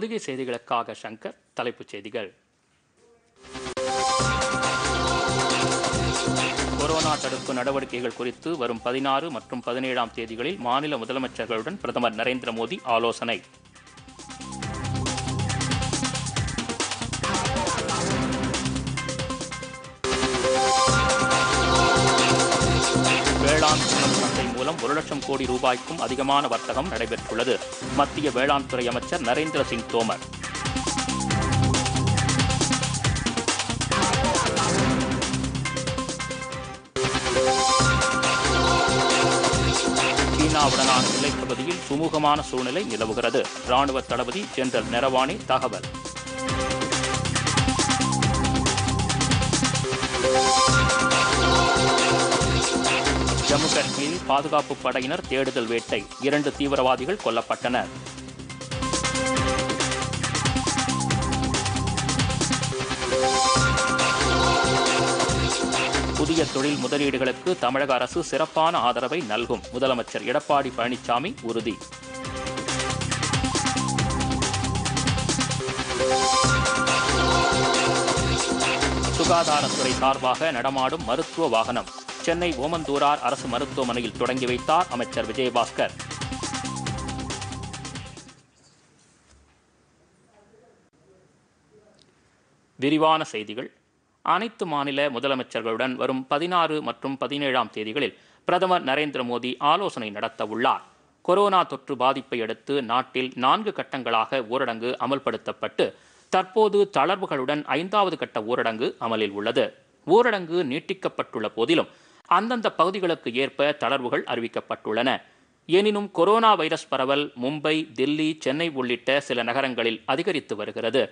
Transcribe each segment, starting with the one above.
பொதுகை செய்திகளுக்காக சங்கர் தலைப்புச் செய்திகள் கொரோனா தடுப்பு நடவடிக்கைகள் குறித்து வரும் பதினாறு மற்றும் பதினேழாம் தேதிகளில் மாநில முதலமைச்சர்களுடன் பிரதமர் நரேந்திர மோடி ஆலோசனை மூலம் ஒரு லட்சம் கோடி ரூபாய்க்கும் அதிகமான வர்த்தகம் நடைபெற்றுள்ளது மத்திய வேளாண் துறை அமைச்சர் நரேந்திர சிங் தோமர் சீனாவுடனான நிலைப்பகுதியில் சுமூகமான சூழ்நிலை நிலவுகிறது ராணுவ தளபதி ஜெனரல் நரவானி தகவல் ஜம்மு காஷ்மீரில் பாதுகாப்பு படையினர் தேடுதல் வேட்டை இரண்டு தீவிரவாதிகள் கொல்லப்பட்டனர் புதிய தொழில் முதலீடுகளுக்கு தமிழக அரசு சிறப்பான ஆதரவை நல்கும் முதலமைச்சர் எடப்பாடி பழனிசாமி உறுதி சுகாதாரத்துறை சார்பாக நடமாடும் மருத்துவ வாகனம் சென்னை ஓமந்தூரார் அரசு மருத்துவமனையில் தொடங்கி வைத்தார் அமைச்சர் விஜயபாஸ்கர் விரிவான செய்திகள் அனைத்து மாநில முதலமைச்சர்களுடன் வரும் பதினாறு மற்றும் பதினேழாம் தேதிகளில் பிரதமர் நரேந்திர மோடி ஆலோசனை நடத்த உள்ளார் கொரோனா தொற்று பாதிப்பை அடுத்து நாட்டில் நான்கு கட்டங்களாக ஊரடங்கு அமல்படுத்தப்பட்டு தற்போது தளர்வுகளுடன் ஐந்தாவது கட்ட ஊரடங்கு அமலில் உள்ளது ஊரடங்கு நீட்டிக்கப்பட்டுள்ள போதிலும் அந்தந்த பகுதிகளுக்கு ஏற்ப தளர்வுகள் அறிவிக்கப்பட்டுள்ளன எனினும் கொரோனா வைரஸ் பரவல் மும்பை தில்லி சென்னை உள்ளிட்ட சில நகரங்களில் அதிகரித்து வருகிறது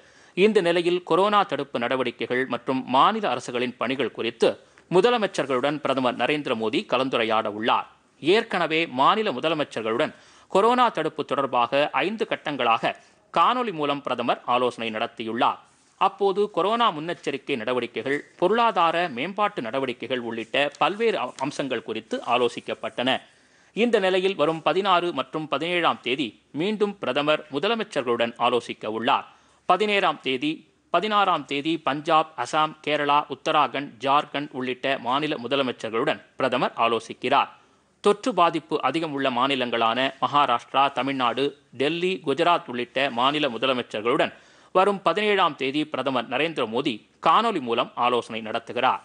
இந்த நிலையில் கொரோனா தடுப்பு நடவடிக்கைகள் மற்றும் மாநில அரசுகளின் பணிகள் குறித்து முதலமைச்சர்களுடன் பிரதமர் நரேந்திர மோடி கலந்துரையாட உள்ளார் ஏற்கனவே மாநில முதலமைச்சர்களுடன் கொரோனா தடுப்பு தொடர்பாக ஐந்து கட்டங்களாக காணொலி மூலம் பிரதமர் ஆலோசனை நடத்தியுள்ளார் அப்போது கொரோனா முன்னெச்சரிக்கை நடவடிக்கைகள் பொருளாதார மேம்பாட்டு நடவடிக்கைகள் உள்ளிட்ட பல்வேறு அம்சங்கள் குறித்து ஆலோசிக்கப்பட்டன இந்த நிலையில் வரும் பதினாறு மற்றும் பதினேழாம் தேதி மீண்டும் பிரதமர் முதலமைச்சர்களுடன் ஆலோசிக்க உள்ளார் பதினேழாம் தேதி பதினாறாம் தேதி பஞ்சாப் அசாம் கேரளா உத்தராகண்ட் ஜார்க்கண்ட் உள்ளிட்ட மாநில முதலமைச்சர்களுடன் பிரதமர் ஆலோசிக்கிறார் தொற்று பாதிப்பு அதிகம் உள்ள மாநிலங்களான மகாராஷ்டிரா தமிழ்நாடு டெல்லி குஜராத் உள்ளிட்ட மாநில முதலமைச்சர்களுடன் வரும் பதினேழாம் தேதி பிரதமர் நரேந்திர மோடி காணொலி மூலம் ஆலோசனை நடத்துகிறார்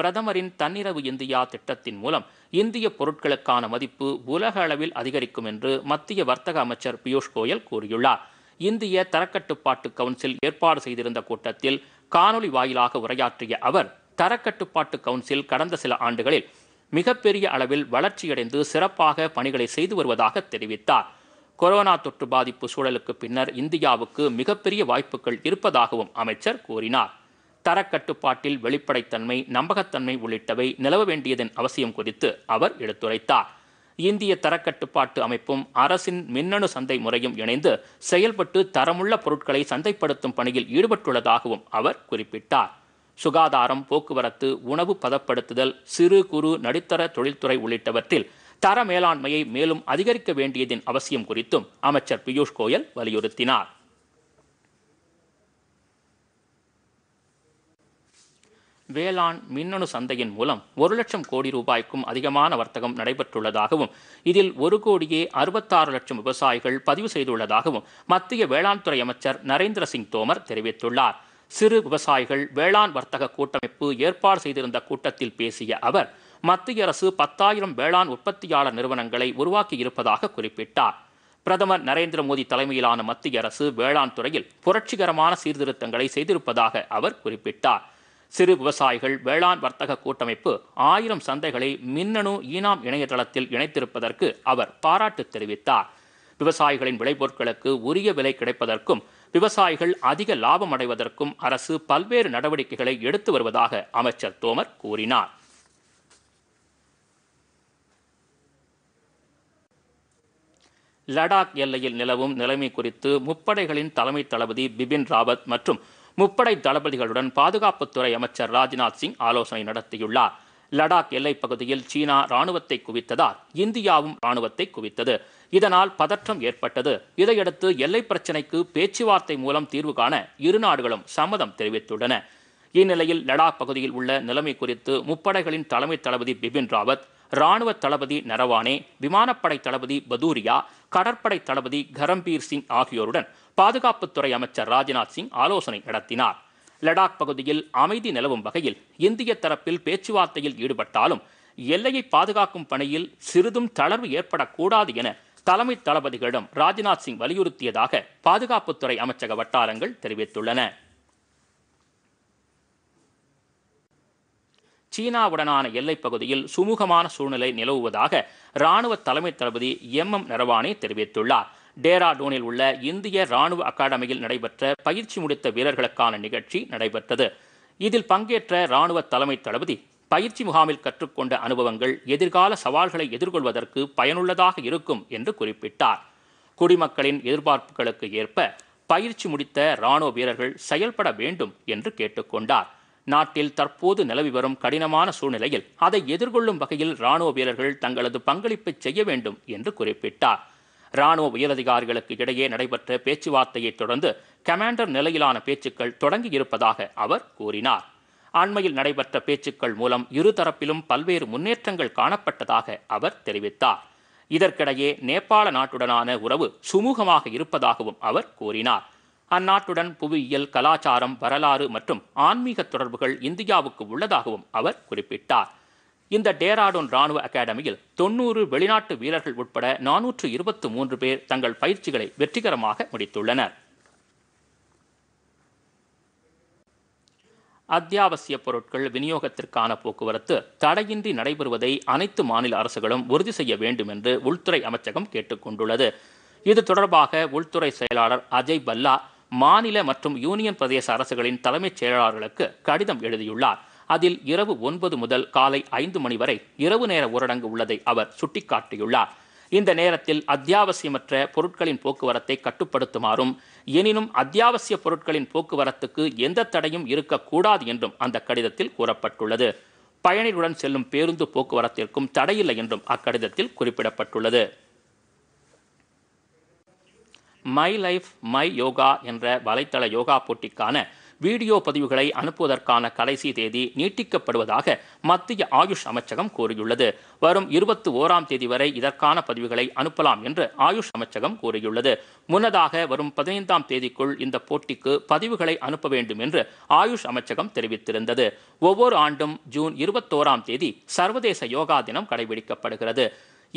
பிரதமரின் தன்னிரவு இந்தியா திட்டத்தின் மூலம் இந்திய பொருட்களுக்கான மதிப்பு உலக அளவில் அதிகரிக்கும் என்று மத்திய வர்த்தக அமைச்சர் பியூஷ் கோயல் கூறியுள்ளார் இந்திய தரக்கட்டுப்பாட்டு கவுன்சில் ஏற்பாடு செய்திருந்த கூட்டத்தில் காணொலி வாயிலாக உரையாற்றிய அவர் தரக்கட்டுப்பாட்டு கவுன்சில் கடந்த சில ஆண்டுகளில் மிகப்பெரிய அளவில் வளர்ச்சியடைந்து சிறப்பாக பணிகளை செய்து வருவதாக தெரிவித்தார் கொரோனா தொற்று பாதிப்பு சூழலுக்கு பின்னர் இந்தியாவுக்கு மிகப்பெரிய வாய்ப்புகள் இருப்பதாகவும் அமைச்சர் கூறினார் தரக்கட்டுப்பாட்டில் வெளிப்படைத்தன்மை நம்பகத்தன்மை உள்ளிட்டவை நிலவ வேண்டியதன் அவசியம் குறித்து அவர் எடுத்துரைத்தார் இந்திய தரக்கட்டுப்பாட்டு அமைப்பும் அரசின் மின்னணு சந்தை முறையும் இணைந்து செயல்பட்டு தரமுள்ள பொருட்களை சந்தைப்படுத்தும் பணியில் ஈடுபட்டுள்ளதாகவும் அவர் குறிப்பிட்டார் சுகாதாரம் போக்குவரத்து உணவு பதப்படுத்துதல் சிறு குறு நடுத்தர தொழில்துறை உள்ளிட்டவற்றில் தர மேலாண்மையை மேலும் அதிகரிக்க வேண்டியதின் அவசியம் குறித்தும் அமைச்சர் பியூஷ் கோயல் வலியுறுத்தினார் வேளாண் மின்னணு சந்தையின் மூலம் ஒரு லட்சம் கோடி ரூபாய்க்கும் அதிகமான வர்த்தகம் நடைபெற்றுள்ளதாகவும் இதில் ஒரு கோடியே அறுபத்தாறு லட்சம் விவசாயிகள் பதிவு செய்துள்ளதாகவும் மத்திய வேளாண் துறை அமைச்சர் நரேந்திர சிங் தோமர் தெரிவித்துள்ளார் சிறு விவசாயிகள் வேளாண் வர்த்தக கூட்டமைப்பு ஏற்பாடு செய்திருந்த கூட்டத்தில் பேசிய அவர் மத்திய அரசு பத்தாயிரம் வேளாண் உற்பத்தியாளர் நிறுவனங்களை உருவாக்கியிருப்பதாக குறிப்பிட்டார் பிரதமர் நரேந்திர மோடி தலைமையிலான மத்திய அரசு வேளாண் துறையில் புரட்சிகரமான சீர்திருத்தங்களை செய்திருப்பதாக அவர் குறிப்பிட்டார் சிறு விவசாயிகள் வேளாண் வர்த்தக கூட்டமைப்பு ஆயிரம் சந்தைகளை மின்னணு ஈனாம் இணையதளத்தில் இணைத்திருப்பதற்கு அவர் பாராட்டு தெரிவித்தார் விவசாயிகளின் விளைபொருட்களுக்கு உரிய விலை கிடைப்பதற்கும் விவசாயிகள் அதிக லாபம் அடைவதற்கும் அரசு பல்வேறு நடவடிக்கைகளை எடுத்து வருவதாக அமைச்சர் தோமர் கூறினார் லடாக் எல்லையில் நிலவும் நிலைமை குறித்து முப்படைகளின் தலைமை தளபதி பிபின் ராவத் மற்றும் முப்படை தளபதிகளுடன் பாதுகாப்புத்துறை அமைச்சர் ராஜ்நாத் சிங் ஆலோசனை நடத்தியுள்ளார் லடாக் எல்லைப் பகுதியில் சீனா ராணுவத்தை குவித்ததால் இந்தியாவும் ராணுவத்தை குவித்தது இதனால் பதற்றம் ஏற்பட்டது இதையடுத்து எல்லை பிரச்சினைக்கு பேச்சுவார்த்தை மூலம் தீர்வு காண இரு நாடுகளும் சம்மதம் தெரிவித்துள்ளன இந்நிலையில் லடாக் பகுதியில் உள்ள நிலைமை குறித்து முப்படைகளின் தலைமை தளபதி பிபின் ராவத் இராணுவ தளபதி நரவானே விமானப்படை தளபதி பதூரியா கடற்படை தளபதி கரம்பீர் சிங் ஆகியோருடன் பாதுகாப்புத்துறை அமைச்சர் ராஜ்நாத் சிங் ஆலோசனை நடத்தினார் லடாக் பகுதியில் அமைதி நிலவும் வகையில் இந்திய தரப்பில் பேச்சுவார்த்தையில் ஈடுபட்டாலும் எல்லையை பாதுகாக்கும் பணியில் சிறிதும் தளர்வு ஏற்படக்கூடாது என தலைமை தளபதிகளிடம் ராஜ்நாத் சிங் வலியுறுத்தியதாக பாதுகாப்புத்துறை அமைச்சக வட்டாரங்கள் தெரிவித்துள்ளன சீனாவுடனான எல்லைப் பகுதியில் சுமூகமான சூழ்நிலை நிலவுவதாக ராணுவ தலைமை தளபதி எம் எம் நரவானே தெரிவித்துள்ளார் டேராடூனில் உள்ள இந்திய ராணுவ அகாடமியில் நடைபெற்ற பயிற்சி முடித்த வீரர்களுக்கான நிகழ்ச்சி நடைபெற்றது இதில் பங்கேற்ற ராணுவ தலைமை தளபதி பயிற்சி முகாமில் கற்றுக்கொண்ட அனுபவங்கள் எதிர்கால சவால்களை எதிர்கொள்வதற்கு பயனுள்ளதாக இருக்கும் என்று குறிப்பிட்டார் குடிமக்களின் எதிர்பார்ப்புகளுக்கு ஏற்ப பயிற்சி முடித்த ராணுவ வீரர்கள் செயல்பட வேண்டும் என்று கேட்டுக்கொண்டார் நாட்டில் தற்போது நிலவி வரும் கடினமான சூழ்நிலையில் அதை எதிர்கொள்ளும் வகையில் ராணுவ வீரர்கள் தங்களது பங்களிப்பை செய்ய வேண்டும் என்று குறிப்பிட்டார் ராணுவ உயரதிகாரிகளுக்கு இடையே நடைபெற்ற பேச்சுவார்த்தையைத் தொடர்ந்து கமாண்டர் நிலையிலான பேச்சுக்கள் தொடங்கியிருப்பதாக அவர் கூறினார் அண்மையில் நடைபெற்ற பேச்சுக்கள் மூலம் இருதரப்பிலும் பல்வேறு முன்னேற்றங்கள் காணப்பட்டதாக அவர் தெரிவித்தார் இதற்கிடையே நேபாள நாட்டுடனான உறவு சுமூகமாக இருப்பதாகவும் அவர் கூறினார் அந்நாட்டுடன் புவியியல் கலாச்சாரம் வரலாறு மற்றும் ஆன்மீக தொடர்புகள் இந்தியாவுக்கு உள்ளதாகவும் அவர் குறிப்பிட்டார் இந்த டேராடூன் ராணுவ அகாடமியில் தொன்னூறு வெளிநாட்டு வீரர்கள் உட்பட நானூற்று இருபத்து மூன்று பேர் தங்கள் பயிற்சிகளை வெற்றிகரமாக முடித்துள்ளனர் அத்தியாவசிய பொருட்கள் விநியோகத்திற்கான போக்குவரத்து தடையின்றி நடைபெறுவதை அனைத்து மாநில அரசுகளும் உறுதி செய்ய வேண்டும் என்று உள்துறை அமைச்சகம் கேட்டுக்கொண்டுள்ளது இது தொடர்பாக உள்துறை செயலாளர் அஜய் பல்லா மாநில மற்றும் யூனியன் பிரதேச அரசுகளின் தலைமைச் செயலாளர்களுக்கு கடிதம் எழுதியுள்ளார் அதில் இரவு ஒன்பது முதல் காலை ஐந்து மணி வரை இரவு நேர ஊரடங்கு உள்ளதை அவர் சுட்டிக்காட்டியுள்ளார் இந்த நேரத்தில் அத்தியாவசியமற்ற பொருட்களின் போக்குவரத்தை கட்டுப்படுத்துமாறும் எனினும் அத்தியாவசிய பொருட்களின் போக்குவரத்துக்கு எந்த தடையும் இருக்கக்கூடாது என்றும் அந்த கடிதத்தில் கூறப்பட்டுள்ளது பயணிகளுடன் செல்லும் பேருந்து போக்குவரத்திற்கும் தடையில்லை என்றும் அக்கடிதத்தில் குறிப்பிடப்பட்டுள்ளது மை லைஃப் மை யோகா என்ற வலைத்தள யோகா போட்டிக்கான வீடியோ பதிவுகளை அனுப்புவதற்கான கடைசி தேதி நீட்டிக்கப்படுவதாக மத்திய ஆயுஷ் அமைச்சகம் கூறியுள்ளது வரும் இருபத்தி ஓராம் தேதி வரை இதற்கான பதிவுகளை அனுப்பலாம் என்று ஆயுஷ் அமைச்சகம் கூறியுள்ளது முன்னதாக வரும் பதினைந்தாம் தேதிக்குள் இந்த போட்டிக்கு பதிவுகளை அனுப்ப வேண்டும் என்று ஆயுஷ் அமைச்சகம் தெரிவித்திருந்தது ஒவ்வொரு ஆண்டும் ஜூன் இருபத்தோராம் தேதி சர்வதேச யோகா தினம் கடைபிடிக்கப்படுகிறது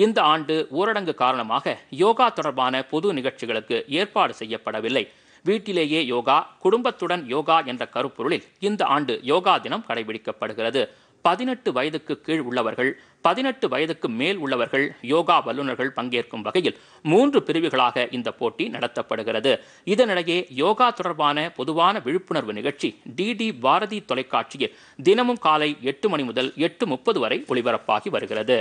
இந்த ஆண்டு ஊரடங்கு காரணமாக யோகா தொடர்பான பொது நிகழ்ச்சிகளுக்கு ஏற்பாடு செய்யப்படவில்லை வீட்டிலேயே யோகா குடும்பத்துடன் யோகா என்ற கருப்பொருளில் இந்த ஆண்டு யோகா தினம் கடைபிடிக்கப்படுகிறது பதினெட்டு வயதுக்கு கீழ் உள்ளவர்கள் பதினெட்டு வயதுக்கு மேல் உள்ளவர்கள் யோகா வல்லுநர்கள் பங்கேற்கும் வகையில் மூன்று பிரிவுகளாக இந்த போட்டி நடத்தப்படுகிறது இதனிடையே யோகா தொடர்பான பொதுவான விழிப்புணர்வு நிகழ்ச்சி டிடி பாரதி தொலைக்காட்சியில் தினமும் காலை எட்டு மணி முதல் எட்டு முப்பது வரை ஒளிபரப்பாகி வருகிறது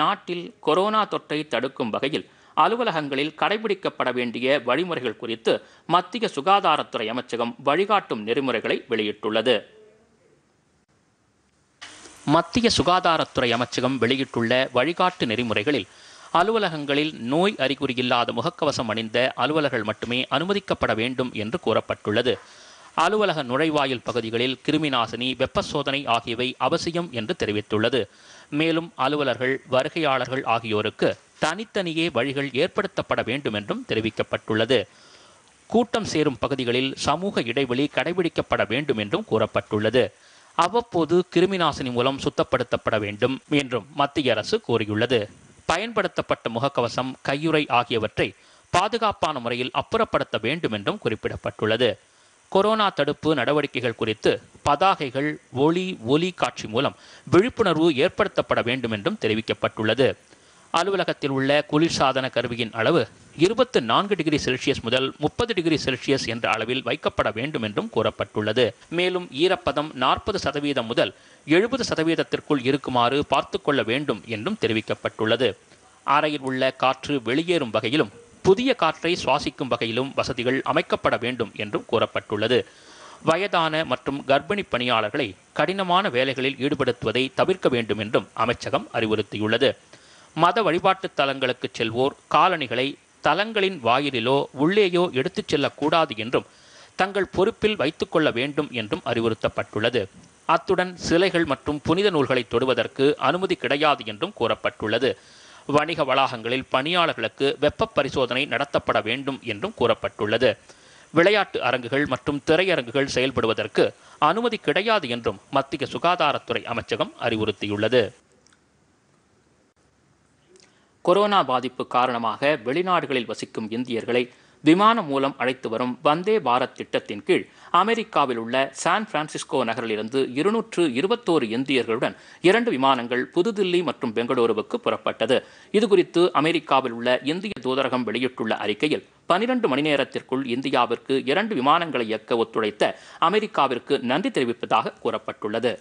நாட்டில் கொரோனா தொற்றை தடுக்கும் வகையில் அலுவலகங்களில் கடைபிடிக்கப்பட வேண்டிய வழிமுறைகள் குறித்து மத்திய சுகாதாரத்துறை அமைச்சகம் வழிகாட்டும் நெறிமுறைகளை வெளியிட்டுள்ளது மத்திய சுகாதாரத்துறை அமைச்சகம் வெளியிட்டுள்ள வழிகாட்டு நெறிமுறைகளில் அலுவலகங்களில் நோய் அறிகுறி இல்லாத முகக்கவசம் அணிந்த அலுவலர்கள் மட்டுமே அனுமதிக்கப்பட வேண்டும் என்று கூறப்பட்டுள்ளது அலுவலக நுழைவாயில் பகுதிகளில் கிருமிநாசினி வெப்ப சோதனை ஆகியவை அவசியம் என்று தெரிவித்துள்ளது மேலும் அலுவலர்கள் வருகையாளர்கள் ஆகியோருக்கு தனித்தனியே வழிகள் ஏற்படுத்தப்பட வேண்டும் என்றும் தெரிவிக்கப்பட்டுள்ளது கூட்டம் சேரும் பகுதிகளில் சமூக இடைவெளி கடைபிடிக்கப்பட வேண்டும் என்றும் கூறப்பட்டுள்ளது அவ்வப்போது கிருமிநாசினி மூலம் சுத்தப்படுத்தப்பட வேண்டும் என்றும் மத்திய அரசு கூறியுள்ளது பயன்படுத்தப்பட்ட முகக்கவசம் கையுறை ஆகியவற்றை பாதுகாப்பான முறையில் அப்புறப்படுத்த வேண்டும் என்றும் குறிப்பிடப்பட்டுள்ளது கொரோனா தடுப்பு நடவடிக்கைகள் குறித்து பதாகைகள் ஒளி ஒலி காட்சி மூலம் விழிப்புணர்வு ஏற்படுத்தப்பட வேண்டும் என்றும் தெரிவிக்கப்பட்டுள்ளது அலுவலகத்தில் உள்ள குளிர்சாதன கருவியின் அளவு இருபத்து நான்கு டிகிரி செல்சியஸ் முதல் முப்பது டிகிரி செல்சியஸ் என்ற அளவில் வைக்கப்பட வேண்டும் என்றும் கூறப்பட்டுள்ளது மேலும் ஈரப்பதம் நாற்பது சதவீதம் முதல் எழுபது சதவீதத்திற்குள் இருக்குமாறு பார்த்து கொள்ள வேண்டும் என்றும் தெரிவிக்கப்பட்டுள்ளது அறையில் உள்ள காற்று வெளியேறும் வகையிலும் புதிய காற்றை சுவாசிக்கும் வகையிலும் வசதிகள் அமைக்கப்பட வேண்டும் என்றும் கூறப்பட்டுள்ளது வயதான மற்றும் கர்ப்பிணி பணியாளர்களை கடினமான வேலைகளில் ஈடுபடுத்துவதை தவிர்க்க வேண்டும் என்றும் அமைச்சகம் அறிவுறுத்தியுள்ளது மத வழிபாட்டு தலங்களுக்கு செல்வோர் காலணிகளை தலங்களின் வாயிலிலோ உள்ளேயோ எடுத்துச் செல்லக்கூடாது என்றும் தங்கள் பொறுப்பில் வைத்துக்கொள்ள வேண்டும் என்றும் அறிவுறுத்தப்பட்டுள்ளது அத்துடன் சிலைகள் மற்றும் புனித நூல்களை தொடுவதற்கு அனுமதி கிடையாது என்றும் கூறப்பட்டுள்ளது வணிக வளாகங்களில் பணியாளர்களுக்கு வெப்ப பரிசோதனை நடத்தப்பட வேண்டும் என்றும் கூறப்பட்டுள்ளது விளையாட்டு அரங்குகள் மற்றும் திரையரங்குகள் செயல்படுவதற்கு அனுமதி கிடையாது என்றும் மத்திய சுகாதாரத்துறை அமைச்சகம் அறிவுறுத்தியுள்ளது கொரோனா பாதிப்பு காரணமாக வெளிநாடுகளில் வசிக்கும் இந்தியர்களை விமானம் மூலம் அழைத்து வரும் வந்தே பாரத் திட்டத்தின் கீழ் அமெரிக்காவில் உள்ள சான் பிரான்சிஸ்கோ நகரிலிருந்து இருநூற்று இருபத்தோரு இந்தியர்களுடன் இரண்டு விமானங்கள் புதுதில்லி மற்றும் பெங்களூருவுக்கு புறப்பட்டது இதுகுறித்து அமெரிக்காவில் உள்ள இந்திய தூதரகம் வெளியிட்டுள்ள அறிக்கையில் பனிரெண்டு மணி நேரத்திற்குள் இந்தியாவிற்கு இரண்டு விமானங்களை இயக்க ஒத்துழைத்த அமெரிக்காவிற்கு நன்றி தெரிவிப்பதாக கூறப்பட்டுள்ளது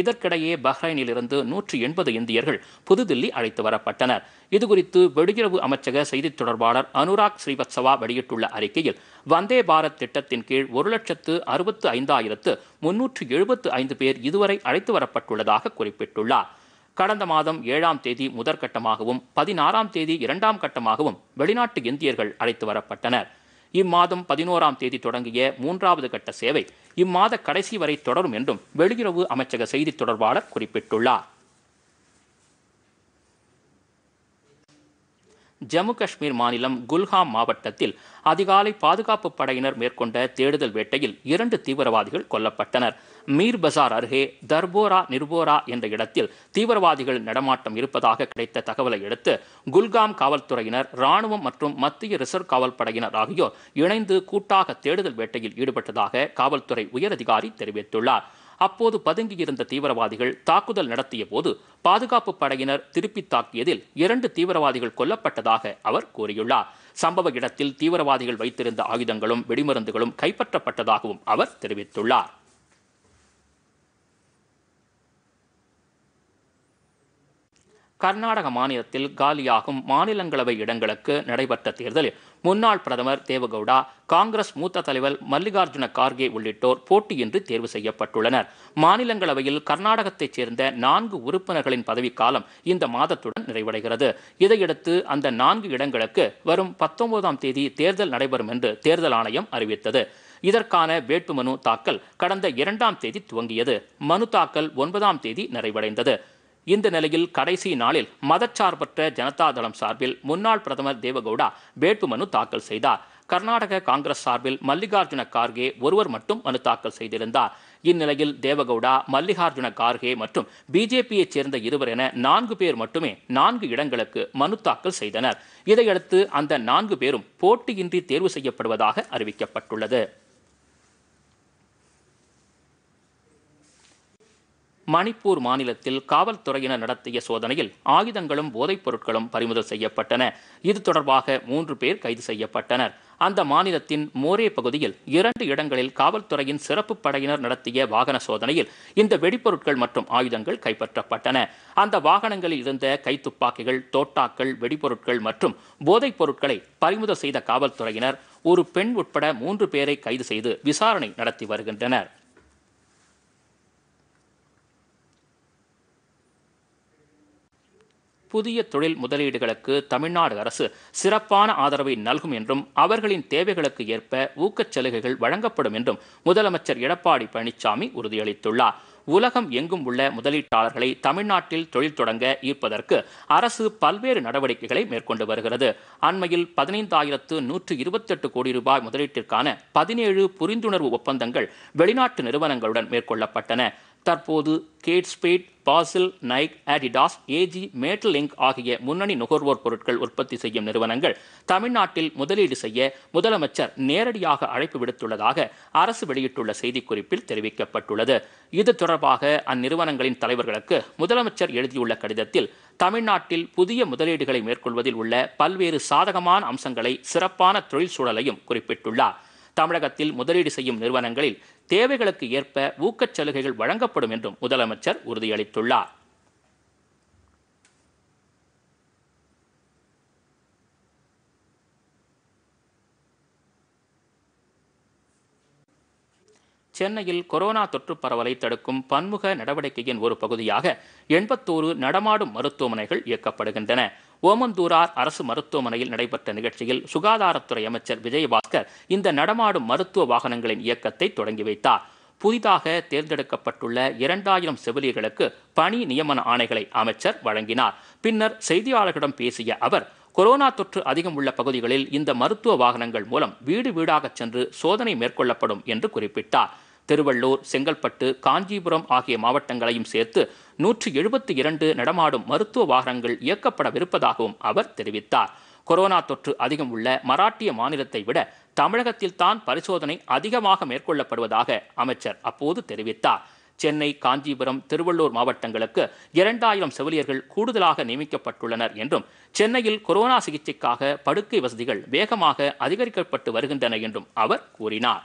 இதற்கிடையே பஹ்ரைனிலிருந்து நூற்றி எண்பது இந்தியர்கள் புதுதில்லி அழைத்து வரப்பட்டனர் இதுகுறித்து வெளியுறவு அமைச்சக செய்தித் தொடர்பாளர் அனுராக் ஸ்ரீவத்சவா வெளியிட்டுள்ள அறிக்கையில் வந்தே பாரத் திட்டத்தின் கீழ் ஒரு லட்சத்து அறுபத்து ஐந்தாயிரத்து முன்னூற்று எழுபத்து ஐந்து பேர் இதுவரை அழைத்து வரப்பட்டுள்ளதாக குறிப்பிட்டுள்ளார் கடந்த மாதம் ஏழாம் தேதி முதற்கட்டமாகவும் பதினாறாம் தேதி இரண்டாம் கட்டமாகவும் வெளிநாட்டு இந்தியர்கள் அழைத்து வரப்பட்டனர் இம்மாதம் பதினோராம் தேதி தொடங்கிய மூன்றாவது கட்ட சேவை இம்மாத கடைசி வரை தொடரும் என்றும் வெளியுறவு அமைச்சக செய்தி தொடர்பாளர் குறிப்பிட்டுள்ளார் ஜம்மு காஷ்மீர் மாநிலம் குல்ஹாம் மாவட்டத்தில் அதிகாலை பாதுகாப்பு படையினர் மேற்கொண்ட தேடுதல் வேட்டையில் இரண்டு தீவிரவாதிகள் கொல்லப்பட்டனர் மீர் பசார் அருகே தர்போரா நிர்போரா என்ற இடத்தில் தீவிரவாதிகள் நடமாட்டம் இருப்பதாக கிடைத்த தகவலை அடுத்து குல்காம் காவல்துறையினர் ராணுவம் மற்றும் மத்திய ரிசர்வ் காவல் படையினர் ஆகியோர் இணைந்து கூட்டாக தேடுதல் வேட்டையில் ஈடுபட்டதாக காவல்துறை உயரதிகாரி தெரிவித்துள்ளார் அப்போது பதுங்கியிருந்த தீவிரவாதிகள் தாக்குதல் நடத்திய போது பாதுகாப்பு படையினர் திருப்பி தாக்கியதில் இரண்டு தீவிரவாதிகள் கொல்லப்பட்டதாக அவர் கூறியுள்ளார் சம்பவ இடத்தில் தீவிரவாதிகள் வைத்திருந்த ஆயுதங்களும் வெடிமருந்துகளும் கைப்பற்றப்பட்டதாகவும் அவர் தெரிவித்துள்ளார் கர்நாடக மாநிலத்தில் காலியாகும் மாநிலங்களவை இடங்களுக்கு நடைபெற்ற தேர்தலில் முன்னாள் பிரதமர் தேவகவுடா காங்கிரஸ் மூத்த தலைவர் மல்லிகார்ஜுன கார்கே உள்ளிட்டோர் போட்டியின்றி தேர்வு செய்யப்பட்டுள்ளனர் மாநிலங்களவையில் கர்நாடகத்தைச் சேர்ந்த நான்கு உறுப்பினர்களின் பதவிக்காலம் இந்த மாதத்துடன் நிறைவடைகிறது இதையடுத்து அந்த நான்கு இடங்களுக்கு வரும் பத்தொன்பதாம் தேதி தேர்தல் நடைபெறும் என்று தேர்தல் ஆணையம் அறிவித்தது இதற்கான வேட்புமனு தாக்கல் கடந்த இரண்டாம் தேதி துவங்கியது மனு தாக்கல் ஒன்பதாம் தேதி நிறைவடைந்தது இந்த நிலையில் கடைசி நாளில் மதச்சார்பற்ற ஜனதா தளம் சார்பில் முன்னாள் பிரதமர் தேவகவுடா வேட்புமனு தாக்கல் செய்தார் கர்நாடக காங்கிரஸ் சார்பில் மல்லிகார்ஜுன கார்கே ஒருவர் மட்டும் மனு தாக்கல் செய்திருந்தார் இந்நிலையில் தேவகவுடா மல்லிகார்ஜுன கார்கே மற்றும் பிஜேபியைச் சேர்ந்த இருவர் என நான்கு பேர் மட்டுமே நான்கு இடங்களுக்கு மனு தாக்கல் செய்தனர் இதையடுத்து அந்த நான்கு பேரும் போட்டியின்றி தேர்வு செய்யப்படுவதாக அறிவிக்கப்பட்டுள்ளது மணிப்பூர் மாநிலத்தில் காவல்துறையினர் நடத்திய சோதனையில் ஆயுதங்களும் போதைப் பொருட்களும் பறிமுதல் செய்யப்பட்டன இது தொடர்பாக மூன்று பேர் கைது செய்யப்பட்டனர் அந்த மாநிலத்தின் மோரே பகுதியில் இரண்டு இடங்களில் காவல்துறையின் சிறப்பு படையினர் நடத்திய வாகன சோதனையில் இந்த வெடிப்பொருட்கள் மற்றும் ஆயுதங்கள் கைப்பற்றப்பட்டன அந்த வாகனங்களில் இருந்த கைத்துப்பாக்கிகள் தோட்டாக்கள் வெடிபொருட்கள் மற்றும் போதைப் பொருட்களை பறிமுதல் செய்த காவல்துறையினர் ஒரு பெண் உட்பட மூன்று பேரை கைது செய்து விசாரணை நடத்தி வருகின்றனர் புதிய தொழில் முதலீடுகளுக்கு தமிழ்நாடு அரசு சிறப்பான ஆதரவை நல்கும் என்றும் அவர்களின் தேவைகளுக்கு ஏற்ப ஊக்கச் சலுகைகள் வழங்கப்படும் என்றும் முதலமைச்சர் எடப்பாடி பழனிசாமி உறுதியளித்துள்ளார் உலகம் எங்கும் உள்ள முதலீட்டாளர்களை தமிழ்நாட்டில் தொழில் தொடங்க ஈர்ப்பதற்கு அரசு பல்வேறு நடவடிக்கைகளை மேற்கொண்டு வருகிறது அண்மையில் பதினைந்தாயிரத்து நூற்று இருபத்தெட்டு கோடி ரூபாய் முதலீட்டிற்கான பதினேழு புரிந்துணர்வு ஒப்பந்தங்கள் வெளிநாட்டு நிறுவனங்களுடன் மேற்கொள்ளப்பட்டன தற்போது Kate Spade Fossil Nike Adidas AG Mattel Inc ஆகிய முன்னணி நுகர்வோர் பொருட்கள் உற்பத்தி செய்யும் நிறுவனங்கள் தமிழ்நாட்டில் முதலீடு செய்ய முதலமைச்சர் நேரடியாக அழைப்பு விடுத்துள்ளதாக அரசு வெளியிட்டுள்ள செய்திக்குறிப்பில் தெரிவிக்கப்பட்டுள்ளது இது தொடர்பாக அந்நிறுவனங்களின் தலைவர்களுக்கு முதலமைச்சர் எழுதியுள்ள கடிதத்தில் தமிழ்நாட்டில் புதிய முதலீடுகளை மேற்கொள்வதில் உள்ள பல்வேறு சாதகமான அம்சங்களை சிறப்பான தொழில் சூழலையும் குறிப்பிட்டுள்ளார் தமிழகத்தில் முதலீடு செய்யும் நிறுவனங்களில் தேவைகளுக்கு ஏற்ப ஊக்கச் சலுகைகள் வழங்கப்படும் என்றும் முதலமைச்சர் உறுதியளித்துள்ளார் சென்னையில் கொரோனா தொற்று பரவலை தடுக்கும் பன்முக நடவடிக்கையின் ஒரு பகுதியாக எண்பத்தோரு நடமாடும் மருத்துவமனைகள் இயக்கப்படுகின்றன ஓமந்தூரார் அரசு மருத்துவமனையில் நடைபெற்ற நிகழ்ச்சியில் சுகாதாரத்துறை அமைச்சர் விஜயபாஸ்கர் இந்த நடமாடும் மருத்துவ வாகனங்களின் இயக்கத்தை தொடங்கி வைத்தார் புதிதாக தேர்ந்தெடுக்கப்பட்டுள்ள இரண்டாயிரம் செவிலியர்களுக்கு பணி நியமன ஆணைகளை அமைச்சர் வழங்கினார் பின்னர் செய்தியாளர்களிடம் பேசிய அவர் கொரோனா தொற்று அதிகம் உள்ள பகுதிகளில் இந்த மருத்துவ வாகனங்கள் மூலம் வீடு வீடாக சென்று சோதனை மேற்கொள்ளப்படும் என்று குறிப்பிட்டார் திருவள்ளூர் செங்கல்பட்டு காஞ்சிபுரம் ஆகிய மாவட்டங்களையும் சேர்த்து நூற்றி எழுபத்தி இரண்டு நடமாடும் மருத்துவ வாகனங்கள் இயக்கப்படவிருப்பதாகவும் அவர் தெரிவித்தார் கொரோனா தொற்று அதிகம் உள்ள மராட்டிய மாநிலத்தை விட தமிழகத்தில் தான் பரிசோதனை அதிகமாக மேற்கொள்ளப்படுவதாக அமைச்சர் அப்போது தெரிவித்தார் சென்னை காஞ்சிபுரம் திருவள்ளூர் மாவட்டங்களுக்கு இரண்டாயிரம் செவிலியர்கள் கூடுதலாக நியமிக்கப்பட்டுள்ளனர் என்றும் சென்னையில் கொரோனா சிகிச்சைக்காக படுக்கை வசதிகள் வேகமாக அதிகரிக்கப்பட்டு வருகின்றன என்றும் அவர் கூறினார்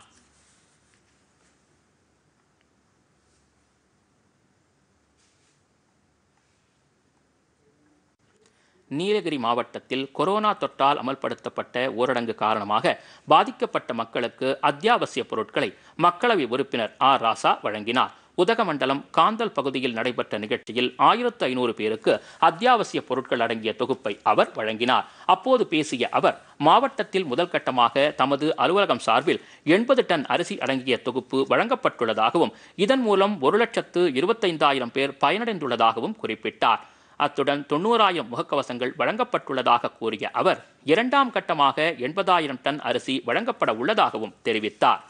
நீலகிரி மாவட்டத்தில் கொரோனா தொற்றால் அமல்படுத்தப்பட்ட ஊரடங்கு காரணமாக பாதிக்கப்பட்ட மக்களுக்கு அத்தியாவசிய பொருட்களை மக்களவை உறுப்பினர் ஆர் ராசா வழங்கினார் உதகமண்டலம் காந்தல் பகுதியில் நடைபெற்ற நிகழ்ச்சியில் ஆயிரத்து ஐநூறு பேருக்கு அத்தியாவசிய பொருட்கள் அடங்கிய தொகுப்பை அவர் வழங்கினார் அப்போது பேசிய அவர் மாவட்டத்தில் முதல் கட்டமாக தமது அலுவலகம் சார்பில் எண்பது டன் அரிசி அடங்கிய தொகுப்பு வழங்கப்பட்டுள்ளதாகவும் இதன் மூலம் ஒரு லட்சத்து இருபத்தைந்தாயிரம் பேர் பயனடைந்துள்ளதாகவும் குறிப்பிட்டார் அத்துடன் தொண்ணூறாயிரம் முகக்கவசங்கள் வழங்கப்பட்டுள்ளதாக கூறிய அவர் இரண்டாம் கட்டமாக எண்பதாயிரம் டன் அரிசி வழங்கப்பட உள்ளதாகவும் தெரிவித்தார்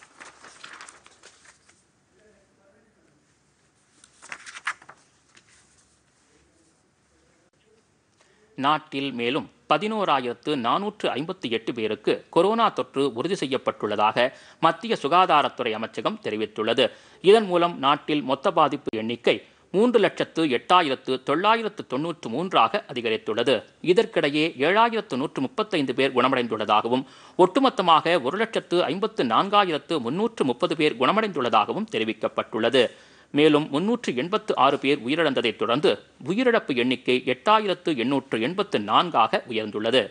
நாட்டில் மேலும் பதினோராயிரத்து நானூற்று ஐம்பத்தி எட்டு பேருக்கு கொரோனா தொற்று உறுதி செய்யப்பட்டுள்ளதாக மத்திய சுகாதாரத்துறை அமைச்சகம் தெரிவித்துள்ளது இதன் மூலம் நாட்டில் மொத்த பாதிப்பு எண்ணிக்கை மூன்று லட்சத்து எட்டாயிரத்து தொள்ளாயிரத்து தொன்னூற்று மூன்றாக அதிகரித்துள்ளது இதற்கிடையே ஏழாயிரத்து நூற்று முப்பத்தைந்து பேர் குணமடைந்துள்ளதாகவும் ஒட்டுமொத்தமாக ஒரு லட்சத்து ஐம்பத்து நான்காயிரத்து முன்னூற்று முப்பது பேர் குணமடைந்துள்ளதாகவும் தெரிவிக்கப்பட்டுள்ளது மேலும் முன்னூற்று எண்பத்து ஆறு பேர் உயிரிழந்ததைத் தொடர்ந்து உயிரிழப்பு எண்ணிக்கை எட்டாயிரத்து எண்ணூற்று எண்பத்து நான்காக உயர்ந்துள்ளது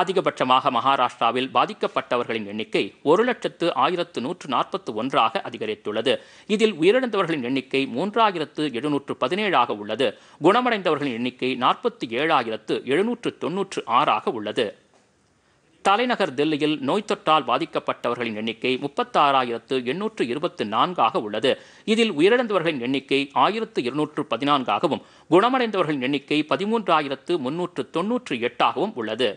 அதிகபட்சமாக மகாராஷ்டிராவில் பாதிக்கப்பட்டவர்களின் எண்ணிக்கை ஒரு லட்சத்து ஆயிரத்து நூற்று நாற்பத்து ஒன்றாக அதிகரித்துள்ளது இதில் உயிரிழந்தவர்களின் எண்ணிக்கை மூன்றாயிரத்து எழுநூற்று பதினேழாக உள்ளது குணமடைந்தவர்களின் எண்ணிக்கை நாற்பத்தி ஏழாயிரத்து எழுநூற்று தொன்னூற்று ஆறாக உள்ளது தலைநகர் தில்லியில் நோய் தொற்றால் பாதிக்கப்பட்டவர்களின் எண்ணிக்கை முப்பத்தாறாயிரத்து எண்ணூற்று இருபத்து நான்காக உள்ளது இதில் உயிரிழந்தவர்களின் எண்ணிக்கை ஆயிரத்து இருநூற்று பதினான்காகவும் குணமடைந்தவர்களின் எண்ணிக்கை பதிமூன்றாயிரத்து முன்னூற்று தொன்னூற்று எட்டாகவும் உள்ளது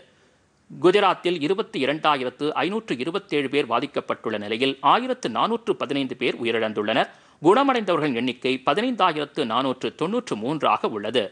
குஜராத்தில் இருபத்தி இரண்டாயிரத்து ஐநூற்று இருபத்தேழு பேர் பாதிக்கப்பட்டுள்ள நிலையில் ஆயிரத்து நானூற்று பதினைந்து பேர் உயிரிழந்துள்ளனர் குணமடைந்தவர்களின் எண்ணிக்கை பதினைந்தாயிரத்து நானூற்று தொன்னூற்று மூன்றாக உள்ளது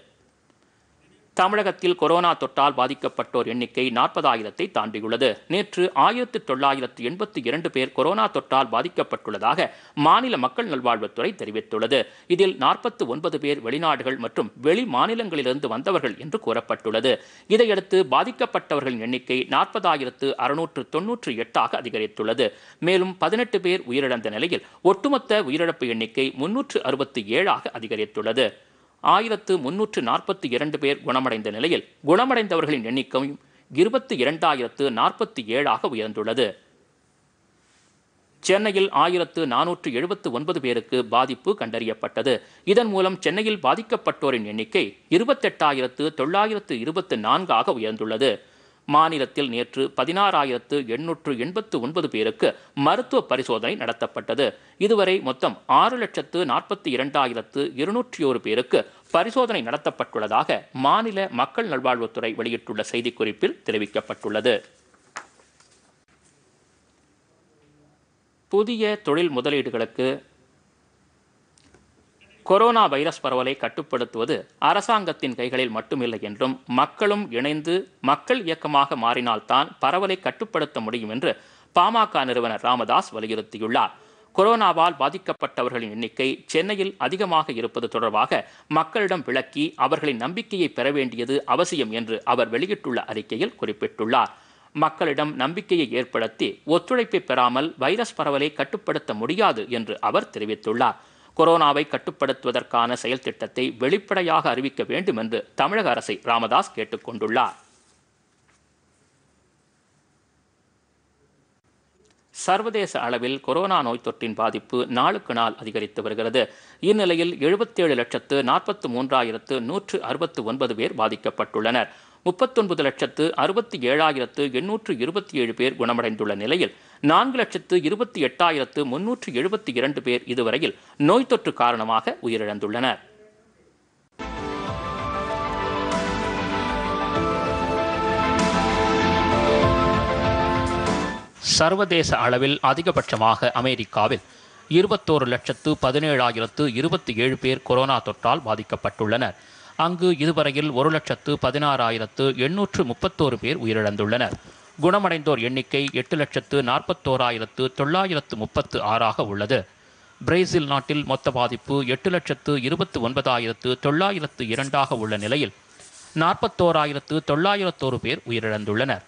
தமிழகத்தில் கொரோனா தொற்றால் பாதிக்கப்பட்டோர் எண்ணிக்கை நாற்பதாயிரத்தை தாண்டியுள்ளது நேற்று ஆயிரத்தி தொள்ளாயிரத்து எண்பத்தி இரண்டு பேர் கொரோனா தொற்றால் பாதிக்கப்பட்டுள்ளதாக மாநில மக்கள் நல்வாழ்வுத்துறை தெரிவித்துள்ளது இதில் நாற்பத்தி ஒன்பது பேர் வெளிநாடுகள் மற்றும் வெளி மாநிலங்களிலிருந்து வந்தவர்கள் என்று கூறப்பட்டுள்ளது இதையடுத்து பாதிக்கப்பட்டவர்களின் எண்ணிக்கை நாற்பதாயிரத்து அறுநூற்று தொன்னூற்று எட்டாக அதிகரித்துள்ளது மேலும் பதினெட்டு பேர் உயிரிழந்த நிலையில் ஒட்டுமொத்த உயிரிழப்பு எண்ணிக்கை முன்னூற்று அறுபத்தி ஏழாக அதிகரித்துள்ளது ஆயிரத்து முன்னூற்று நாற்பத்தி இரண்டு பேர் குணமடைந்த நிலையில் குணமடைந்தவர்களின் எண்ணிக்கையும் இருபத்தி இரண்டாயிரத்து நாற்பத்தி ஏழாக உயர்ந்துள்ளது சென்னையில் ஆயிரத்து நானூற்று எழுபத்து ஒன்பது பேருக்கு பாதிப்பு கண்டறியப்பட்டது இதன் மூலம் சென்னையில் பாதிக்கப்பட்டோரின் எண்ணிக்கை இருபத்தெட்டாயிரத்து தொள்ளாயிரத்து இருபத்து நான்காக உயர்ந்துள்ளது மாநிலத்தில் நேற்று பதினாறாயிரத்து எண்ணூற்று எண்பத்து ஒன்பது பேருக்கு மருத்துவ பரிசோதனை நடத்தப்பட்டது இதுவரை மொத்தம் ஆறு லட்சத்து நாற்பத்தி இரண்டாயிரத்து இருநூற்றி ஒரு பேருக்கு பரிசோதனை நடத்தப்பட்டுள்ளதாக மாநில மக்கள் நல்வாழ்வுத்துறை வெளியிட்டுள்ள செய்திக்குறிப்பில் தெரிவிக்கப்பட்டுள்ளது புதிய தொழில் முதலீடுகளுக்கு கொரோனா வைரஸ் பரவலை கட்டுப்படுத்துவது அரசாங்கத்தின் கைகளில் மட்டுமில்லை என்றும் மக்களும் இணைந்து மக்கள் இயக்கமாக மாறினால்தான் பரவலை கட்டுப்படுத்த முடியும் என்று பாமக நிறுவனர் ராமதாஸ் வலியுறுத்தியுள்ளார் கொரோனாவால் பாதிக்கப்பட்டவர்களின் எண்ணிக்கை சென்னையில் அதிகமாக இருப்பது தொடர்பாக மக்களிடம் விளக்கி அவர்களின் நம்பிக்கையை பெற வேண்டியது அவசியம் என்று அவர் வெளியிட்டுள்ள அறிக்கையில் குறிப்பிட்டுள்ளார் மக்களிடம் நம்பிக்கையை ஏற்படுத்தி ஒத்துழைப்பை பெறாமல் வைரஸ் பரவலை கட்டுப்படுத்த முடியாது என்று அவர் தெரிவித்துள்ளார் கொரோனாவை கட்டுப்படுத்துவதற்கான செயல் திட்டத்தை வெளிப்படையாக அறிவிக்க வேண்டும் என்று தமிழக அரசை ராமதாஸ் கேட்டுக்கொண்டுள்ளார் சர்வதேச அளவில் கொரோனா நோய் தொற்றின் பாதிப்பு நாளுக்கு நாள் அதிகரித்து வருகிறது இந்நிலையில் எழுபத்தேழு லட்சத்து நாற்பத்து மூன்றாயிரத்து நூற்று அறுபத்து ஒன்பது பேர் பாதிக்கப்பட்டுள்ளனர் முப்பத்தொன்பது லட்சத்து அறுபத்தி ஏழாயிரத்து எண்ணூற்று இருபத்தி ஏழு பேர் குணமடைந்துள்ள நிலையில் நான்கு லட்சத்து இருபத்தி எட்டாயிரத்து முன்னூற்று எழுபத்தி இரண்டு பேர் இதுவரையில் நோய் தொற்று காரணமாக உயிரிழந்துள்ளனர் சர்வதேச அளவில் அதிகபட்சமாக அமெரிக்காவில் இருபத்தோரு லட்சத்து பதினேழாயிரத்து இருபத்தி ஏழு பேர் கொரோனா தொற்றால் பாதிக்கப்பட்டுள்ளனர் அங்கு இதுவரையில் ஒரு லட்சத்து பதினாறாயிரத்து எண்ணூற்று முப்பத்தோரு பேர் உயிரிழந்துள்ளனர் குணமடைந்தோர் எண்ணிக்கை எட்டு லட்சத்து நாற்பத்தோராயிரத்து தொள்ளாயிரத்து முப்பத்து ஆறாக உள்ளது பிரேசில் நாட்டில் மொத்த பாதிப்பு எட்டு லட்சத்து இருபத்து ஒன்பதாயிரத்து தொள்ளாயிரத்து இரண்டாக உள்ள நிலையில் நாற்பத்தோராயிரத்து தொள்ளாயிரத்தோரு பேர் உயிரிழந்துள்ளனர்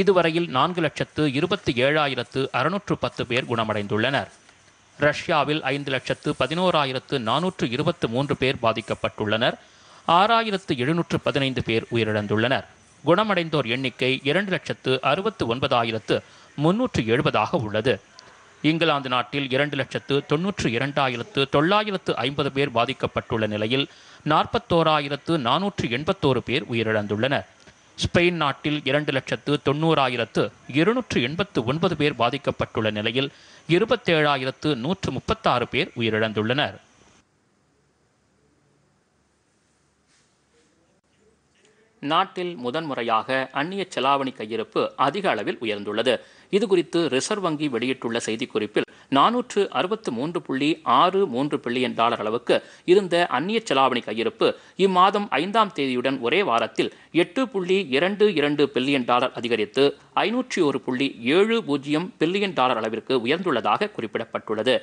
இதுவரையில் நான்கு லட்சத்து இருபத்தி ஏழாயிரத்து அறுநூற்று பத்து பேர் குணமடைந்துள்ளனர் ரஷ்யாவில் ஐந்து லட்சத்து பதினோராயிரத்து நானூற்று இருபத்து மூன்று பேர் பாதிக்கப்பட்டுள்ளனர் ஆறாயிரத்து எழுநூற்று பதினைந்து பேர் உயிரிழந்துள்ளனர் குணமடைந்தோர் எண்ணிக்கை இரண்டு லட்சத்து அறுபத்து ஒன்பதாயிரத்து முன்னூற்று எழுபதாக உள்ளது இங்கிலாந்து நாட்டில் இரண்டு லட்சத்து தொன்னூற்று இரண்டாயிரத்து தொள்ளாயிரத்து ஐம்பது பேர் பாதிக்கப்பட்டுள்ள நிலையில் நாற்பத்தோராயிரத்து நானூற்று எண்பத்தோரு பேர் உயிரிழந்துள்ளனர் ஸ்பெயின் நாட்டில் இரண்டு லட்சத்து தொண்ணூறாயிரத்து இருநூற்று எண்பத்து ஒன்பது பேர் பாதிக்கப்பட்டுள்ள நிலையில் இருபத்தேழாயிரத்து நூற்று முப்பத்தாறு பேர் உயிரிழந்துள்ளனர் நாட்டில் முதன்முறையாக அந்நிய செலாவணி கையிருப்பு அதிக அளவில் உயர்ந்துள்ளது இதுகுறித்து ரிசர்வ் வங்கி வெளியிட்டுள்ள செய்திக்குறிப்பில் நானூற்று அறுபத்து மூன்று புள்ளி ஆறு மூன்று பில்லியன் டாலர் அளவுக்கு இருந்த அந்நிய செலாவணி கையிருப்பு இம்மாதம் ஐந்தாம் தேதியுடன் ஒரே வாரத்தில் எட்டு புள்ளி இரண்டு இரண்டு பில்லியன் டாலர் அதிகரித்து ஐநூற்றி ஒரு புள்ளி ஏழு பூஜ்ஜியம் பில்லியன் டாலர் அளவிற்கு உயர்ந்துள்ளதாக குறிப்பிடப்பட்டுள்ளது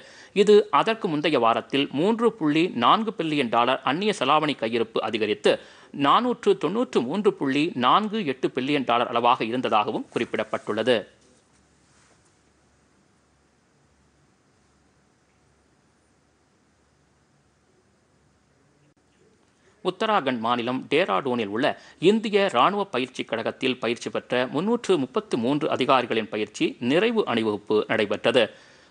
இது அதற்கு முந்தைய வாரத்தில் மூன்று புள்ளி நான்கு பில்லியன் டாலர் அந்நிய செலாவணி கையிருப்பு அதிகரித்து நானூற்று தொன்னூற்று மூன்று புள்ளி நான்கு எட்டு பில்லியன் டாலர் அளவாக இருந்ததாகவும் குறிப்பிடப்பட்டுள்ளது உத்தராகண்ட் மாநிலம் டேராடூனில் உள்ள இந்திய ராணுவ பயிற்சி கழகத்தில் பயிற்சி பெற்ற முன்னூற்று முப்பத்து மூன்று அதிகாரிகளின் பயிற்சி நிறைவு அணிவகுப்பு நடைபெற்றது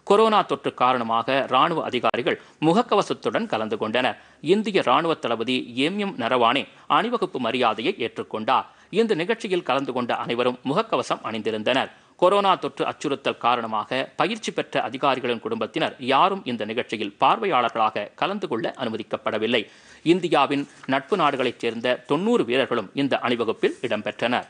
கொரோனா தொற்று காரணமாக ராணுவ அதிகாரிகள் முகக்கவசத்துடன் கலந்து கொண்டனர் இந்திய ராணுவ தளபதி எம் எம் நரவானே அணிவகுப்பு மரியாதையை ஏற்றுக்கொண்டார் இந்த நிகழ்ச்சியில் கலந்து கொண்ட அனைவரும் முகக்கவசம் அணிந்திருந்தனர் கொரோனா தொற்று அச்சுறுத்தல் காரணமாக பயிற்சி பெற்ற அதிகாரிகளின் குடும்பத்தினர் யாரும் இந்த நிகழ்ச்சியில் பார்வையாளர்களாக கலந்து கொள்ள அனுமதிக்கப்படவில்லை இந்தியாவின் நட்பு நாடுகளைச் சேர்ந்த தொன்னூறு வீரர்களும் இந்த அணிவகுப்பில் இடம்பெற்றனர்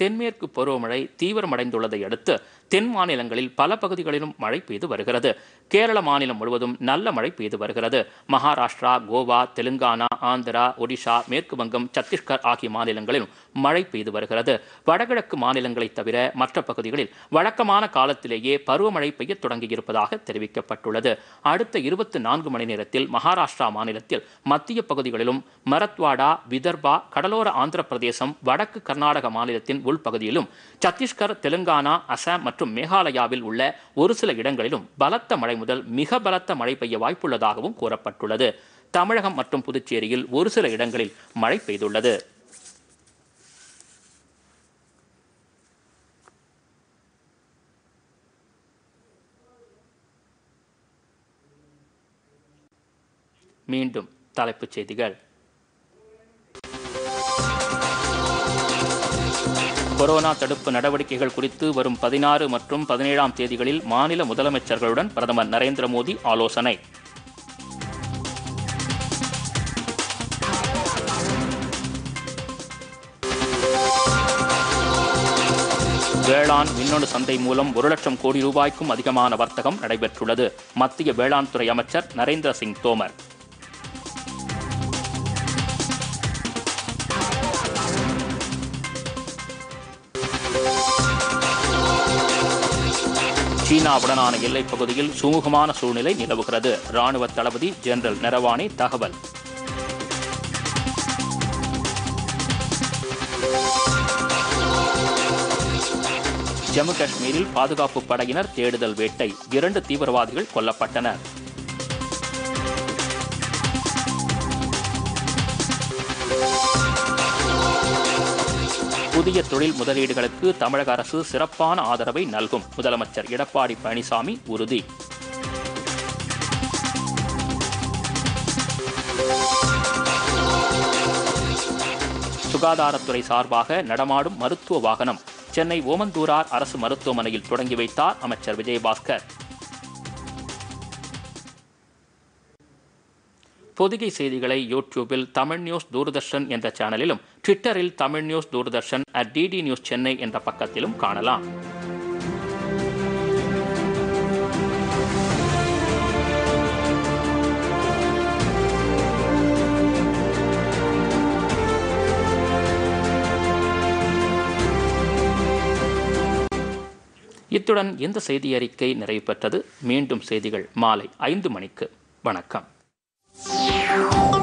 தென்மேற்கு பருவமழை தீவிரமடைந்துள்ளதை அடுத்து தென் மாநிலங்களில் பல பகுதிகளிலும் மழை பெய்து வருகிறது கேரள மாநிலம் முழுவதும் நல்ல மழை பெய்து வருகிறது மகாராஷ்டிரா கோவா தெலுங்கானா ஆந்திரா ஒடிஷா மேற்கு வங்கம் சத்தீஸ்கர் ஆகிய மாநிலங்களிலும் மழை பெய்து வருகிறது வடகிழக்கு மாநிலங்களை தவிர மற்ற பகுதிகளில் வழக்கமான காலத்திலேயே பருவமழை பெய்ய தொடங்கியிருப்பதாக தெரிவிக்கப்பட்டுள்ளது அடுத்த இருபத்தி நான்கு மணி நேரத்தில் மகாராஷ்டிரா மாநிலத்தில் மத்திய பகுதிகளிலும் மரத்வாடா விதர்பா கடலோர ஆந்திர பிரதேசம் வடக்கு கர்நாடக மாநிலத்தின் உள்பகுதியிலும் சத்தீஸ்கர் தெலுங்கானா அசாம் மற்றும் மற்றும் மேகாலயாவில் உள்ள ஒரு சில இடங்களிலும் பலத்த மழை முதல் மிக பலத்த மழை பெய்ய வாய்ப்புள்ளதாகவும் கூறப்பட்டுள்ளது தமிழகம் மற்றும் புதுச்சேரியில் ஒரு சில இடங்களில் மழை பெய்துள்ளது மீண்டும் தலைப்புச் செய்திகள் கொரோனா தடுப்பு நடவடிக்கைகள் குறித்து வரும் பதினாறு மற்றும் பதினேழாம் தேதிகளில் மாநில முதலமைச்சர்களுடன் பிரதமர் நரேந்திர மோடி ஆலோசனை வேளாண் மின்னணு சந்தை மூலம் ஒரு லட்சம் கோடி ரூபாய்க்கும் அதிகமான வர்த்தகம் நடைபெற்றுள்ளது மத்திய வேளாண் துறை அமைச்சர் நரேந்திர சிங் தோமர் சீனாவுடனான எல்லைப் பகுதியில் சுமூகமான சூழ்நிலை நிலவுகிறது ராணுவ தளபதி ஜெனரல் நரவானே தகவல் ஜம்மு காஷ்மீரில் பாதுகாப்பு படையினர் தேடுதல் வேட்டை இரண்டு தீவிரவாதிகள் கொல்லப்பட்டனர் புதிய தொழில் முதலீடுகளுக்கு தமிழக அரசு சிறப்பான ஆதரவை நல்கும் முதலமைச்சர் எடப்பாடி பழனிசாமி உறுதி சுகாதாரத்துறை சார்பாக நடமாடும் மருத்துவ வாகனம் சென்னை ஓமந்தூரார் அரசு மருத்துவமனையில் தொடங்கி வைத்தார் அமைச்சர் விஜயபாஸ்கர் பொதிகை செய்திகளை யூடியூபில் தமிழ் நியூஸ் தூர்தர்ஷன் என்ற சேனலிலும் ட்விட்டரில் Tamil news Doordarshan at DD News Chennai என்ற பக்கத்திலும் காணலாம் இத்துடன் மீண்டும் செய்திகள் மாலை ஐந்து மணிக்கு வணக்கம் 시